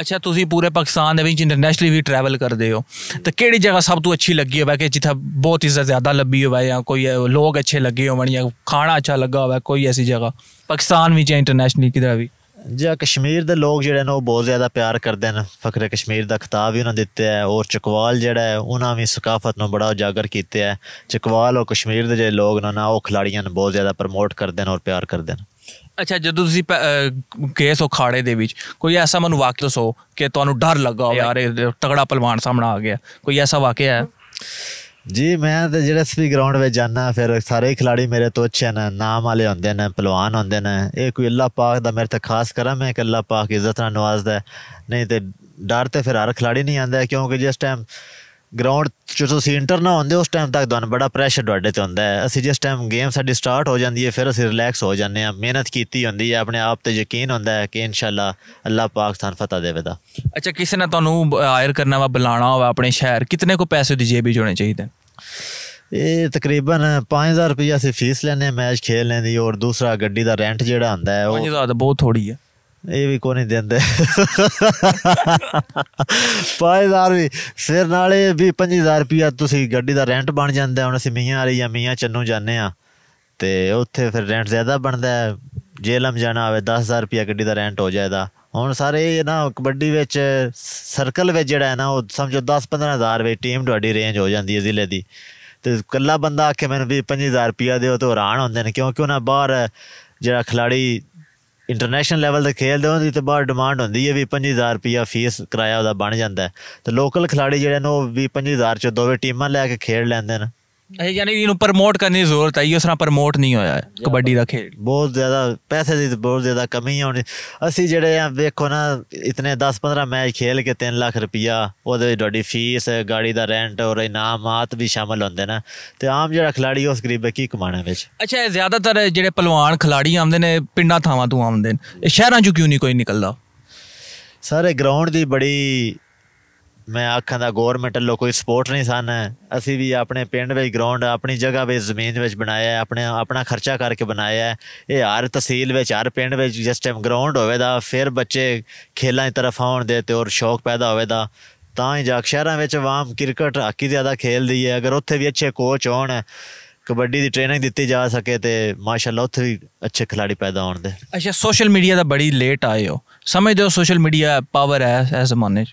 ਅੱਛਾ ਤੁਸੀਂ ਪੂਰੇ ਪਾਕਿਸਤਾਨ ਦੇ ਵਿੱਚ ਇੰਟਰਨੈਸ਼ਨਲੀ ਵੀ ਟਰੈਵਲ ਕਰਦੇ ਹੋ ਤਾਂ ਕਿਹੜੀ ਜਗ੍ਹਾ ਸਭ ਤੋਂ ਅੱਛੀ ਲੱਗੀ ਹੋਵੇ ਕਿ ਜਿੱਥੇ ਬਹੁਤ ਹੀ ਜ਼ਿਆਦਾ ਲੱਭੀ ਹੋਵੇ ਜਾਂ ਕੋਈ ਲੋਕ ਅੱਛੇ ਲੱਗੇ ਹੋਣ ਜਾਂ ਖਾਣਾ ਅੱਛਾ ਲੱਗਾ ਹੋਵੇ ਕੋਈ ਐਸੀ ਜਗ੍ਹਾ ਪਾਕਿਸਤਾਨ ਵਿੱਚ ਜਾਂ ਇੰਟਰਨੈਸ਼ਨਲੀ ਕਿਧਰ ਵੀ
ਜਾਂ ਕਸ਼ਮੀਰ ਦੇ ਲੋਕ ਜਿਹੜੇ ਨੇ ਉਹ ਬਹੁਤ ਜ਼ਿਆਦਾ ਪਿਆਰ ਕਰਦੇ ਨੇ ਫਖਰੇ ਕਸ਼ਮੀਰ ਦਾ ਖਿਤਾਬ ਵੀ ਉਹਨਾਂ ਦਿੱਤਾ ਹੈ ਔਰ ਚਕਵਾਲ ਜਿਹੜਾ ਹੈ ਉਹਨਾਂ ਵੀ ਸਕਾਫਤ ਨੂੰ ਬੜਾ ਉਜਾਗਰ ਕੀਤਾ ਹੈ ਚਕਵਾਲ ਔਰ ਕਸ਼ਮੀਰ ਦੇ ਜਿਹੜੇ ਲੋਕ ਨੇ ਨਾ ਉਹ ਖਿਲਾੜੀਆਂ ਨੂੰ ਬਹੁਤ ਜ਼ਿਆਦਾ ਪ੍ਰਮੋਟ ਕਰਦੇ ਨੇ ਔਰ ਪਿਆਰ ਕਰਦੇ ਨੇ
ਅੱਛਾ ਜਦੋਂ ਤੁਸੀਂ ਗਏ ਸੋ ਖਾੜੇ ਦੇ ਵਿੱਚ ਕੋਈ ਐਸਾ ਮਨ ਵਾਕਿਆ ਸੋ ਕਿ ਤੁਹਾਨੂੰ ਡਰ ਲੱਗਾ ਹੋਵੇ ਯਾਰ ਇਹ ਤਗੜਾ ਪਹਿਲਵਾਨ ਸਾਹਮਣਾ ਆ ਗਿਆ ਕੋਈ ਐਸਾ ਵਾਕਿਆ ਹੈ
ਜੀ ਮੈਂ ਤੇ ਜਿਹੜਾ ਸਪੀ ਗਰਾਊਂਡ ਵਿੱਚ ਜਾਣਾ ਫਿਰ ਸਾਰੇ ਖਿਡਾਰੀ ਮੇਰੇ ਤੋਂ ਅੱਛੇ ਨੇ ਨਾਮ ਵਾਲੇ ਹੁੰਦੇ ਨੇ ਪਹਿਲਵਾਨ ਹੁੰਦੇ ਨੇ ਇਹ ਕੋਈ ਅੱਲਾ ਪਾਕ ਦਾ ਮੇਰੇ ਤੇ ਖਾਸ ਕਰਮ ਹੈ ਕਿ ਅੱਲਾ ਪਾਕ ਇੱਜ਼ਤ ਨਾਲ ਨਵਾਜ਼ਦਾ ਨਹੀਂ ਤੇ ਡਰ ਤੇ ਫਿਰ ਹਰ ਖਿਡਾਰੀ ਨਹੀਂ ਆਂਦਾ ਕਿਉਂਕਿ ਜਿਸ ਟਾਈਮ ਗਰਾਊਂਡ 'ਚ ਤੁਸੀਂ ਇੰਟਰ ਨਾ ਹੁੰਦੇ ਉਸ ਟਾਈਮ ਤੱਕ ਤੁਹਾਨੂੰ ਬੜਾ ਪ੍ਰੈਸ਼ਰ ਤੁਹਾਡੇ ਤੇ ਹੁੰਦਾ ਹੈ ਅਸੀਂ ਜਿਸ ਟਾਈਮ ਗੇਮ ਸਾਡੀ ਸਟਾਰਟ ਹੋ ਜਾਂਦੀ ਹੈ ਫਿਰ ਅਸੀਂ ਰਿਲੈਕਸ ਹੋ ਜਾਂਦੇ ਹਾਂ ਮਿਹਨਤ ਕੀਤੀ ਹੁੰਦੀ ਹੈ ਆਪਣੇ ਆਪ ਤੇ ਯਕੀਨ ਹੁੰਦਾ ਹੈ ਕਿ ਇਨਸ਼ਾਅੱਲਾ ਅੱਲਾਹ ਪਾਕ ਸਾਨੂੰ ਫਤਹ ਦੇਵੇਗਾ ਅੱਛਾ
ਕਿਸੇ ਨੇ ਤੁਹਾਨੂੰ ਆਇਰ ਕਰਨਾ ਵਾ ਬੁਲਾਣਾ ਹੋਵੇ ਆਪਣੇ ਸ਼ਹਿਰ ਕਿਤਨੇ ਕੋ ਪੈਸੇ ਦੀ ਜੇਬ ਵਿੱਚ ਹੋਣੇ ਚਾਹੀਦੇ
ਇਹ ਤਕਰੀਬਨ 5000 ਰੁਪਏ ਅਸੀਂ ਫੀਸ ਲੈਨੇ ਮੈਚ ਖੇਡ ਲੈਂਦੀ ਔਰ ਦੂਸਰਾ ਗੱਡੀ ਦਾ ਰੈਂਟ ਜਿਹੜਾ ਹੁੰਦਾ ਹੈ ਉਹ 5000 ਤਾਂ ਬਹੁਤ ਥੋੜੀ ਹੈ ਇਹ ਵੀ ਕੋਈ ਨਹੀਂ ਦਿੰਦਾ ਪਾਇਦਾਰ ਵੀ ਫਿਰ ਨਾਲੇ ਵੀ 25000 ਰੁਪਿਆ ਤੁਸੀਂ ਗੱਡੀ ਦਾ ਰੈਂਟ ਬਣ ਜਾਂਦਾ ਹੁਣ ਅਸੀਂ ਮੀਆਂ ਵਾਲੀ ਜਾਂ ਮੀਆਂ ਚੰਨੂ ਜਾਂਦੇ ਆ ਤੇ ਉੱਥੇ ਫਿਰ ਰੈਂਟ ਜ਼ਿਆਦਾ ਬਣਦਾ ਹੈ ਜੇਲਮ ਜਾਣਾ ਹੋਵੇ 10000 ਰੁਪਿਆ ਗੱਡੀ ਦਾ ਰੈਂਟ ਹੋ ਜਾਏਦਾ ਹੁਣ ਸਾਰੇ ਨਾ ਕਬੱਡੀ ਵਿੱਚ ਸਰਕਲ ਵਿੱਚ ਜਿਹੜਾ ਹੈ ਨਾ ਉਹ ਸਮਝੋ 10-15000 ਰੁਪਏ ਟੀਮ ਤੁਹਾਡੀ ਰੇਂਜ ਹੋ ਜਾਂਦੀ ਹੈ ਜ਼ਿਲ੍ਹੇ ਦੀ ਤੇ ਕੱਲਾ ਬੰਦਾ ਆਖੇ ਮੈਨੂੰ ਵੀ 25000 ਰੁਪਿਆ ਦਿਓ ਤਾਂ ਹੈਰਾਨ ਹੁੰਦੇ ਨੇ ਕਿਉਂਕਿ ਉਹਨਾਂ ਬਾਹਰ ਜਿਹੜਾ ਖਿਲਾੜੀ ਇੰਟਰਨੈਸ਼ਨਲ ਲੈਵਲ ਤੇ ਖੇਡਦੇ ਹੁੰਦੇ ਤੇ ਬਾਹਰ ਡਿਮਾਂਡ ਹੁੰਦੀ ਹੈ ਵੀ 5000 ਰੁਪਿਆ ਫੀਸ ਕਿਰਾਇਆ ਉਹਦਾ ਬਣ ਜਾਂਦਾ ਤੇ ਲੋਕਲ ਖਿਡਾਰੀ ਜਿਹੜੇ ਨੇ ਉਹ ਵੀ 5000 ਚ ਦੋਵੇਂ ਟੀਮਾਂ ਲੈ ਕੇ ਖੇਡ ਲੈਂਦੇ ਨੇ ਯਾਨੀ ਇਹਨੂੰ ਪ੍ਰਮੋਟ ਕਰਨ ਦੀ ਜ਼ਰੂਰਤ ਹੈ ਇਹ ਤਰ੍ਹਾਂ ਪ੍ਰਮੋਟ ਨਹੀਂ ਹੋਇਆ ਕਬੱਡੀ ਦਾ ਖੇਡ ਬਹੁਤ ਜ਼ਿਆਦਾ ਪੈਸੇ ਦੀ ਬਹੁਤ ਜ਼ਿਆਦਾ ਕਮੀ ਹੋਣੀ ਅਸੀਂ ਜਿਹੜੇ ਆ ਵੇਖੋ ਨਾ ਇਤਨੇ 10 15 ਮੈਚ ਖੇਲ ਕੇ 3 ਲੱਖ ਰੁਪਇਆ ਉਹਦੇ ਵਿੱਚ ਡੋਡੀ ਫੀਸ ਗਾੜੀ ਦਾ ਰੈਂਟ ਔਰ ਇਨਾਮਾਤ ਵੀ ਸ਼ਾਮਲ ਹੁੰਦੇ ਨਾ ਤੇ ਆਮ ਜਿਹੜਾ ਖਿਲਾੜੀ ਉਸ ਗਰੀਬ ਕੀ ਕਮਾਣਾ ਵਿੱਚ
ਅੱਛਾ ਇਹ ਜ਼ਿਆਦਾਤਰ ਜਿਹੜੇ ਪਹਿਲਵਾਨ ਖਿਲਾੜੀ ਆਉਂਦੇ ਨੇ ਪਿੰਡਾਂ ਥਾਵਾਂ ਤੋਂ ਆਉਂਦੇ ਨੇ ਇਹ ਸ਼ਹਿਰਾਂ ਚੋਂ ਕਿਉਂ ਨਹੀਂ ਕੋਈ ਨਿਕਲਦਾ
ਸਾਰੇ ਗਰਾਊਂਡ ਦੀ ਬੜੀ ਮੈਂ ਆਖਾਂ ਦਾ ਗਵਰਨਮੈਂਟ ਵੱਲੋਂ ਕੋਈ ਸਪੋਰਟ ਨਹੀਂ ਸਨ ਅਸੀਂ ਵੀ ਆਪਣੇ ਪਿੰਡ ਵਿੱਚ ਗਰਾਊਂਡ ਆਪਣੀ ਜਗ੍ਹਾ ਵਿੱਚ ਜ਼ਮੀਨ ਵਿੱਚ ਬਣਾਇਆ ਆਪਣੇ ਆਪਣਾ ਖਰਚਾ ਕਰਕੇ ਬਣਾਇਆ ਇਹ ਹਰ ਤਹਿਸੀਲ ਵਿੱਚ ਹਰ ਪਿੰਡ ਵਿੱਚ ਜਿਸ ਟਾਈਮ ਗਰਾਊਂਡ ਹੋਵੇਦਾ ਫਿਰ ਬੱਚੇ ਖੇਲਾਂ ਦੀ ਤਰਫ ਆਉਣ ਦੇ ਤੇ ਔਰ ਸ਼ੌਕ ਪੈਦਾ ਹੋਵੇਦਾ ਤਾਂ ਹੀ ਜਾ ਸ਼ਹਿਰਾਂ ਵਿੱਚ ਆਵਾਮ ਕ੍ਰਿਕਟ ਹਾਕੀ ਜ਼ਿਆਦਾ ਖੇਲਦੀ ਹੈ ਅਗਰ ਉੱਥੇ ਵੀ ਅੱਛੇ ਕੋਚ ਹੋਣ ਕਬੱਡੀ ਦੀ ਟ੍ਰੇਨਿੰਗ ਦਿੱਤੀ ਜਾ ਸਕੇ ਤੇ ਮਾਸ਼ਾਅੱਲਾ ਉੱਥੇ ਵੀ ਅੱਛੇ ਖਿਡਾਰੀ ਪੈਦਾ ਹੋਣ ਦੇ ਅੱਛਾ ਸੋਸ਼ਲ ਮੀਡੀਆ ਦਾ ਬੜੀ ਲੇਟ ਆਏ ਹੋ ਸਮਝਦੇ ਹੋ ਸੋਸ਼ਲ ਮੀਡੀਆ ਪਾਵਰ ਹੈ ਐਸ ਅ 'ਚ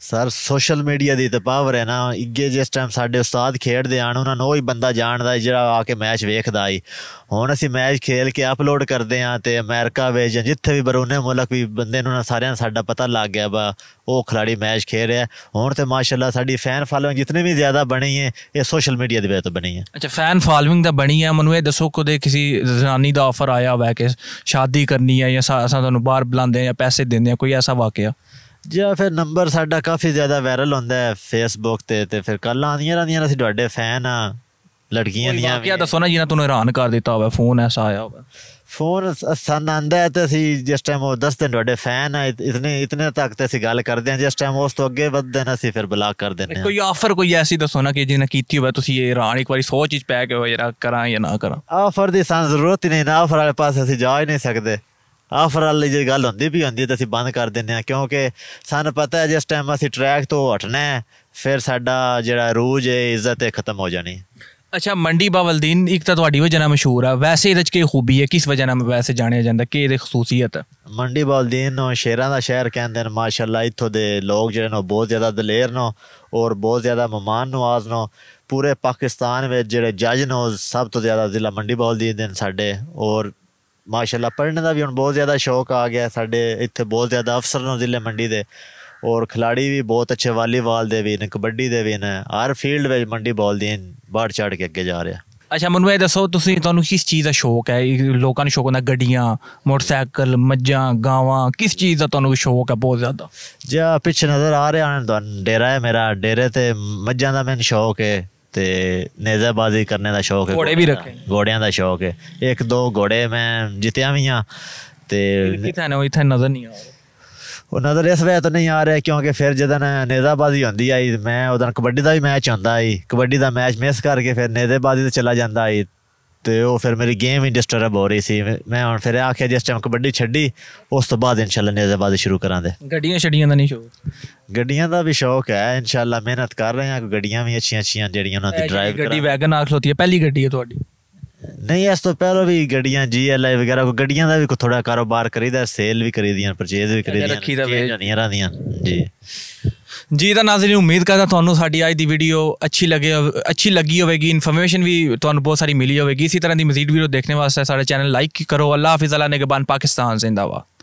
ਸਰ ਸੋਸ਼ਲ ਮੀਡੀਆ ਦੀ ਤਾਂ ਪਾਵਰ ਹੈ ਨਾ ਅੱਗੇ ਜਿਸ ਟਾਈਮ ਸਾਡੇ ਉਸਤਾਦ ਖੇਡਦੇ ਆਣ ਉਹਨਾਂ ਨੂੰ ਹੀ ਬੰਦਾ ਜਾਣਦਾ ਜਿਹੜਾ ਆ ਕੇ ਮੈਚ ਵੇਖਦਾ ਆਈ ਹੁਣ ਅਸੀਂ ਮੈਚ ਖੇਲ ਕੇ ਅਪਲੋਡ ਕਰਦੇ ਆ ਤੇ ਅਮਰੀਕਾ ਵਿੱਚ ਜਾਂ ਜਿੱਥੇ ਵੀ ਬਰੂਨੇ ਮੁਲਕ ਵੀ ਬੰਦੇ ਨੂੰ ਨਾ ਸਾਰਿਆਂ ਸਾਡਾ ਪਤਾ ਲੱਗ ਗਿਆ ਬਾ ਉਹ ਖਿਡਾਰੀ ਮੈਚ ਖੇਡ ਰਿਹਾ ਹੁਣ ਤੇ ਮਾਸ਼ਾਅੱਲਾ ਸਾਡੀ ਫੈਨ ਫਾਲੋਇੰਗ ਜਿੰਨੇ ਵੀ ਜ਼ਿਆਦਾ ਬਣੀ ਹੈ ਇਹ ਸੋਸ਼ਲ ਮੀਡੀਆ ਦੀ ਵਜ੍ਹਾ ਤੋਂ ਬਣੀ ਹੈ
ਅੱਛਾ ਫੈਨ ਫਾਲੋਇੰਗ ਤਾਂ ਬਣੀ ਹੈ ਮੈਨੂੰ ਇਹ ਦੱਸੋ ਕਦੇ ਕਿਸੇ ਜ਼ਨਾਨੀ ਦਾ ਆਫਰ ਆਇਆ ਹੋਵੇ ਕਿ ਸ਼ਾਦੀ ਕਰਨੀ ਹੈ ਜਾਂ ਅਸਾਂ ਤੁਹਾਨੂੰ ਬਾਹਰ ਬੁਲਾਉਂਦੇ ਆ ਜਾਂ ਪੈਸੇ ਦਿੰਦੇ ਆ ਕੋਈ ਐਸਾ ਵਾਕਿਆ
ਜਾਂ ਫਿਰ ਨੰਬਰ ਸਾਡਾ ਕਾਫੀ ਜ਼ਿਆਦਾ ਵਾਇਰਲ ਹੁੰਦਾ ਹੈ ਫੇਸਬੁੱਕ ਤੇ ਤੇ ਫਿਰ ਕੱਲਾਂ ਆਉਂਦੀਆਂ ਰਹਿੰਦੀਆਂ ਅਸੀਂ ਤੁਹਾਡੇ ਫੈਨ ਆ ਲੜਕੀਆਂ ਦੀਆਂ ਕੀ ਦੱਸੋ ਨਾ ਜਿਹਨਾਂ ਤੁਹਾਨੂੰ ਹੈਰਾਨ ਕਰ ਦਿੱਤਾ ਹੋਵੇ ਫੋਨ ਐਸਾ ਆਇਆ ਹੋਵੇ ਫੋਨ ਸਾਨੂੰ ਆਂਦਾ ਹੈ ਤੇ ਅਸੀਂ ਜਿਸ ਟਾਈਮ ਉਹ ਦੱਸਦੇ ਤੁਹਾਡੇ ਫੈਨ ਆ ਇਤਨੇ ਇਤਨੇ ਤੱਕ ਤੇ ਅਸੀਂ ਗੱਲ ਕਰਦੇ ਹਾਂ ਜਿਸ ਟਾਈਮ ਉਸ ਤੋਂ ਅੱਗੇ ਵੱਧਦੇ ਨਾ ਅਸੀਂ ਫਿਰ ਬਲਾਕ ਕਰ ਦਿੰਦੇ
ਹਾਂ ਕੋਈ ਆਫਰ ਕੋਈ ਐਸੀ ਦੱਸੋ ਨਾ ਕਿ ਜਿਹਨੇ ਕੀਤੀ ਹੋਵੇ ਤੁਸੀਂ ਇਹ ਹੈਰਾਨ ਇੱਕ ਵਾਰੀ ਸੋਚ ਵਿੱਚ ਪੈ ਕੇ ਹੋ ਯਾਰ ਕਰਾਂ ਜਾਂ ਨਾ ਕਰਾਂ
ਆਫਰ ਦੀ ਸਾਨੂੰ ਜ਼ਰੂਰਤ ਹੀ ਨਹੀਂ ਨਾ ਆਫਰ ਵਾਲੇ ਪਾਸੇ ਅਸੀਂ ਜਾ ਹੀ ਨਹੀਂ ਸਕਦੇ ਆਫਰ ਵਾਲੀ ਜੇ ਗੱਲ ਹੁੰਦੀ ਵੀ ਹੁੰਦੀ ਤਾਂ ਅਸੀਂ ਬੰਦ ਕਰ ਦਿੰਦੇ ਆ ਕਿਉਂਕਿ ਸਾਨੂੰ ਪਤਾ ਹੈ ਜਿਸ ਟਾਈਮ ਅਸੀਂ ਟਰੈਕ ਤੋਂ ਹਟਣਾ ਹੈ ਫਿਰ ਸਾਡਾ ਜਿਹੜਾ ਰੂਜ ਹੈ ਇੱਜ਼ਤ ਹੈ ਖਤਮ ਹੋ ਜਾਣੀ
ਅੱਛਾ ਮੰਡੀ ਬਾਵਲਦੀਨ ਇੱਕ ਤਾਂ ਤੁਹਾਡੀ ਵਜ੍ਹਾ ਨਾਲ ਮਸ਼ਹੂਰ ਆ ਵੈਸੇ ਇਹਦੇ ਚ ਕੀ ਖੂਬੀ ਹੈ ਕਿਸ ਵਜ੍ਹਾ ਨਾਲ ਵੈਸੇ ਜਾਣਿਆ ਜਾਂਦਾ ਕਿ ਇਹਦੇ ਖਸੂਸੀਅਤ ਹੈ
ਮੰਡੀ ਬਾਵਲਦੀਨ ਨੂੰ ਸ਼ੇਰਾਂ ਦਾ ਸ਼ਹਿਰ ਕਹਿੰਦੇ ਨੇ ਮਾਸ਼ਾਅੱਲਾ ਇੱਥੋਂ ਦੇ ਲੋਕ ਜਿਹੜੇ ਨੇ ਬਹੁਤ ਜ਼ਿਆਦਾ ਦਲੇਰ ਨੇ ਔਰ ਬਹੁਤ ਜ਼ਿਆਦਾ ਮਹਿਮਾਨ ਨਵਾਜ਼ ਨੇ ਪੂਰੇ ਪਾਕਿਸਤਾਨ ਵਿੱਚ ਜਿਹੜੇ ਜੱਜ ਨੇ ਸਭ ਤੋਂ ਜ਼ਿਆਦਾ ਜ਼ਿਲ੍ਹਾ ਮੰਡੀ ਬਾਵਲਦੀਨ ਦੇ ਸਾਡੇ ਔਰ ਮਾਸ਼ਾਅੱਲਾ ਪੜਨ ਦਾ ਵੀ ਹੁਣ ਬਹੁਤ ਜ਼ਿਆਦਾ ਸ਼ੌਕ ਆ ਗਿਆ ਸਾਡੇ ਇੱਥੇ ਬਹੁਤ ਜ਼ਿਆਦਾ ਅਫਸਰ ਨੇ ਜ਼ਿਲ੍ਹੇ ਮੰਡੀ ਦੇ ਔਰ ਖਿਲਾੜੀ ਵੀ ਬਹੁਤ ਅੱਛੇ ਵਾਲੀਬਾਲ ਦੇ ਵੀ ਨੇ ਕਬੱਡੀ ਦੇ ਵੀ ਨੇ ਹਰ ਫੀਲਡ ਵਿੱਚ ਮੰਡੀ ਬਾਲ ਦੀ ਬਾੜ ਚੜ ਕੇ ਅੱਗੇ ਜਾ ਰਿਹਾ
ਅੱਛਾ ਮੈਨੂੰ ਇਹ ਦੱਸੋ ਤੁਸੀਂ ਤੁਹਾਨੂੰ ਕਿਸ ਚੀਜ਼ ਦਾ ਸ਼ੌਕ ਹੈ ਲੋਕਾਂ ਨੂੰ ਸ਼ੌਕ ਹੁੰਦਾ ਗੱਡੀਆਂ ਮੋਟਰਸਾਈਕਲ ਮੱਝਾਂ ਗਾਵਾਂ ਕਿਸ ਚੀਜ਼ ਦਾ ਤੁਹਾਨੂੰ ਸ਼ੌਕ ਹੈ ਬਹੁਤ ਜ਼ਿਆਦਾ
ਜਿਆ ਪਿੱਛੇ ਨਜ਼ਰ ਆ ਰਿਹਾ ਹਨ ਡੇਰਾ ਹੈ ਮੇਰਾ ਡੇਰੇ ਤੇ ਮੱਝਾਂ ਦਾ ਮੈਨੂੰ ਸ਼ੌਕ ਹੈ ਤੇ ਨੇਜ਼ਾਬਾਜ਼ੀ ਕਰਨੇ ਦਾ ਸ਼ੌਕ ਹੈ ਘੋੜੇ ਵੀ ਰੱਖੇ ਘੋੜਿਆਂ ਦਾ ਸ਼ੌਕ ਹੈ ਇੱਕ ਦੋ ਘੋੜੇ ਮੈਂ ਜਿੱਤਿਆ ਵੀ ਆ ਤੇ ਕਿਥੇ ਨਾ ਇੱਥੇ ਨਜ਼ਰ ਨਹੀਂ ਆ ਰਿਹਾ ਉਹ ਨਜ਼ਰ ਇਸ ਵੇ ਤਾਂ ਨਹੀਂ ਆ ਰਿਹਾ ਕਿਉਂਕਿ ਫਿਰ ਜਦੋਂ ਨੇਜ਼ਾਬਾਜ਼ੀ ਹੁੰਦੀ ਆਈ ਮੈਂ ਉਦੋਂ ਕਬੱਡੀ ਦਾ ਵੀ ਮੈਚ ਹੁੰਦਾ ਆਈ ਕਬੱਡੀ ਦਾ ਮੈਚ ਮਿਸ ਕਰਕੇ ਫਿਰ ਨੇਜ਼ਾਬਾਜ਼ੀ ਤੇ ਚਲਾ ਜਾਂਦਾ ਆਈ ਤੇ ਉਹ ਫਿਰ ਮੇਰੀ ਗੇਮ ਹੀ ਡਿਸਟਰਬ ਹੋ ਰਹੀ ਸੀ ਮੈਂ ਹੁਣ ਫਿਰ ਆਖਿਆ ਜਿਸ ਟਾਈਮ ਕਬੱਡੀ ਛੱਡੀ ਉਸ ਤੋਂ ਬਾਅਦ ਇਨਸ਼ਾਅੱਲਾ ਨਿਆਜ਼ਾਬਾਜ਼ੀ ਸ਼ੁਰੂ ਕਰਾਂਦੇ ਗੱਡੀਆਂ ਛੱਡੀਆਂ ਦਾ ਨਹੀਂ ਸ਼ੌਕ ਗੱਡੀਆਂ ਦਾ ਵੀ ਸ਼ੌਕ ਹੈ ਇਨਸ਼ਾਅੱਲਾ ਮਿਹਨਤ ਕਰ ਰਹੇ ਹਾਂ ਗੱਡੀਆਂ ਵੀ ਅੱਛੀਆਂ ਅੱਛੀਆਂ ਜਿਹੜੀਆਂ ਉਹਨਾਂ ਦੀ ਡਰਾਈਵ ਗੱਡੀ ਵੈਗਨ ਆਖ ਲੋਤੀ ਹੈ ਪਹਿਲੀ ਗੱਡੀ ਹੈ ਤੁਹਾਡੀ ਨਹੀਂ ਇਸ ਤੋਂ ਪਹਿਲਾਂ ਵੀ ਗੱਡੀਆਂ ਜੀਐਲਆਈ ਵਗੈਰਾ ਕੋ ਗੱਡੀਆਂ ਦਾ ਵੀ ਕੋ ਥੋੜਾ ਕਾਰੋਬਾਰ ਕਰੀਦਾ ਸੇਲ ਵੀ ਕਰੀਦੀਆਂ ਪਰਚੇਜ਼ ਵੀ ਕਰੀਦੀਆਂ
ਰੱਖੀਦਾ ਵੇਚ ਜਾਂਦੀਆਂ ਰਹਿੰਦੀਆਂ ਜੀ जी तो नाजरी उम्मीद करता थोड़ू साड़ी की वीडियो अच्छी लगे अच्छी लगी होगी इनफॉर्मेशन भी थोड़ा बहुत सारी मिली होगी इसी तरह की मजीद वीडियो देखने वास्तव सा चैनल लाइक करो अल्लाह हाफिज़ अला नेगबान पाकिस्तान जिंदा